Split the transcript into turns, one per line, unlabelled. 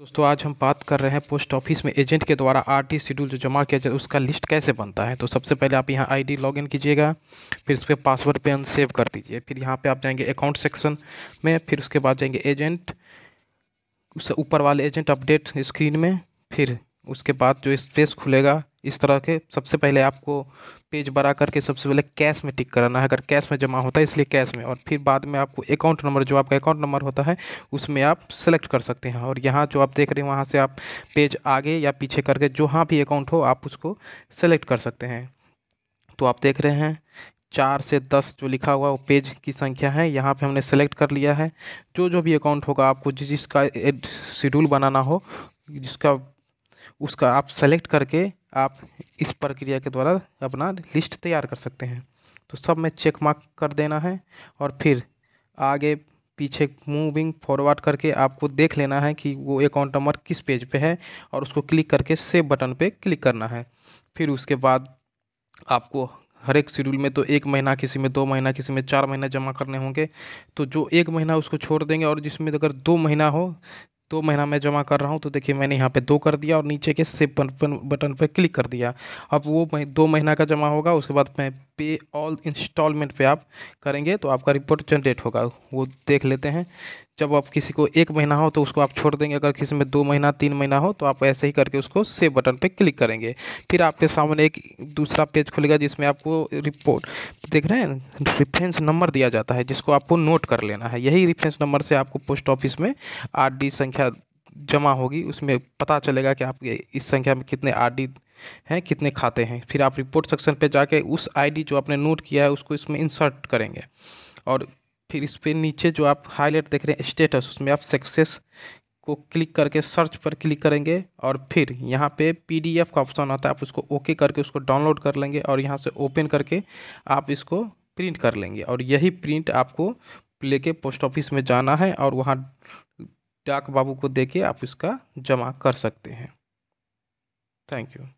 दोस्तों आज हम बात कर रहे हैं पोस्ट ऑफिस में एजेंट के द्वारा आरटी शेड्यूल जो जमा किया जाए उसका लिस्ट कैसे बनता है तो सबसे पहले आप यहाँ आईडी लॉगिन कीजिएगा फिर उस पर पासवर्ड पे अनसेव कर दीजिए फिर यहाँ पे आप जाएंगे अकाउंट सेक्शन में फिर उसके बाद जाएंगे एजेंट उससे ऊपर वाले एजेंट अपडेट स्क्रीन में फिर उसके बाद जो स्पेस खुलेगा इस तरह के सबसे पहले आपको पेज बड़ा करके सबसे पहले कैश में टिक कराना है अगर कैश में जमा होता है इसलिए कैश में और फिर बाद में आपको अकाउंट नंबर जो आपका अकाउंट नंबर होता है उसमें आप सेलेक्ट कर सकते हैं और यहाँ जो आप देख रहे हैं वहाँ से आप पेज आगे या पीछे करके जो हाँ भी अकाउंट हो आप उसको सेलेक्ट कर सकते हैं तो आप देख रहे हैं चार से दस जो लिखा हुआ वो पेज की संख्या है यहाँ पे हमने सेलेक्ट कर लिया है जो जो भी अकाउंट होगा आपको जिस जिसका शेड्यूल बनाना हो जिसका उसका आप सेलेक्ट करके आप इस प्रक्रिया के द्वारा अपना लिस्ट तैयार कर सकते हैं तो सब में चेक मार्क कर देना है और फिर आगे पीछे मूविंग फॉरवर्ड करके आपको देख लेना है कि वो अकाउंट नंबर किस पेज पे है और उसको क्लिक करके सेव बटन पे क्लिक करना है फिर उसके बाद आपको हर एक शेड्यूल में तो एक महीना किसी में दो महीना किसी में चार महीना जमा करने होंगे तो जो एक महीना उसको छोड़ देंगे और जिसमें अगर दो महीना हो दो महीना मैं जमा कर रहा हूँ तो देखिए मैंने यहाँ पे दो कर दिया और नीचे के सेव बटन पर क्लिक कर दिया अब वो दो महीना का जमा होगा उसके बाद मैं पे ऑल इंस्टॉलमेंट पे आप करेंगे तो आपका रिपोर्ट जनरेट होगा वो देख लेते हैं जब आप किसी को एक महीना हो तो उसको आप छोड़ देंगे अगर किसी में दो महीना तीन महीना हो तो आप ऐसे ही करके उसको सेव बटन पे क्लिक करेंगे फिर आपके सामने एक दूसरा पेज खुलेगा जिसमें आपको रिपोर्ट देख रहे हैं रिफ्रेंस नंबर दिया जाता है जिसको आपको नोट कर लेना है यही रिफ्रेंस नंबर से आपको पोस्ट ऑफिस में आर संख्या जमा होगी उसमें पता चलेगा कि आपके इस संख्या में कितने आर हैं कितने खाते हैं फिर आप रिपोर्ट सेक्शन पर जाके उस आई जो आपने नोट किया है उसको इसमें इंसर्ट करेंगे और फिर इस पर नीचे जो आप हाईलाइट देख रहे हैं स्टेटस उसमें आप सक्सेस को क्लिक करके सर्च पर क्लिक करेंगे और फिर यहाँ पे पीडीएफ का ऑप्शन आता है आप उसको ओके करके उसको डाउनलोड कर लेंगे और यहाँ से ओपन करके आप इसको प्रिंट कर लेंगे और यही प्रिंट आपको लेके पोस्ट ऑफिस में जाना है और वहाँ डाक बाबू को देके आप इसका जमा कर सकते हैं थैंक यू